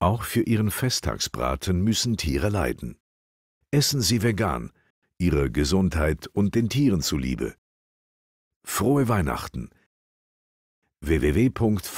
Auch für Ihren Festtagsbraten müssen Tiere leiden. Essen Sie vegan, Ihre Gesundheit und den Tieren zuliebe. Frohe Weihnachten! www.vgt.ch